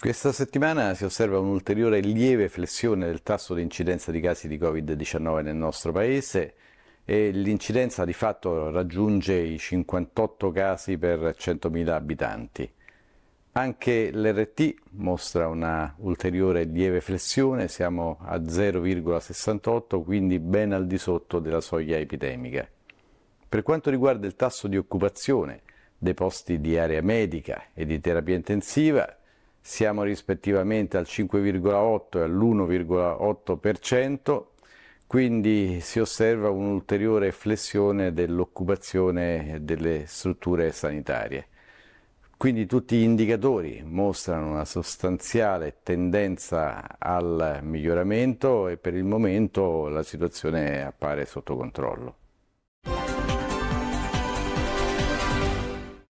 Questa settimana si osserva un'ulteriore lieve flessione del tasso di incidenza di casi di Covid-19 nel nostro Paese e l'incidenza di fatto raggiunge i 58 casi per 100.000 abitanti. Anche l'RT mostra una ulteriore lieve flessione, siamo a 0,68, quindi ben al di sotto della soglia epidemica. Per quanto riguarda il tasso di occupazione dei posti di area medica e di terapia intensiva, siamo rispettivamente al 5,8 e all'1,8%, quindi si osserva un'ulteriore flessione dell'occupazione delle strutture sanitarie. Quindi tutti gli indicatori mostrano una sostanziale tendenza al miglioramento e per il momento la situazione appare sotto controllo.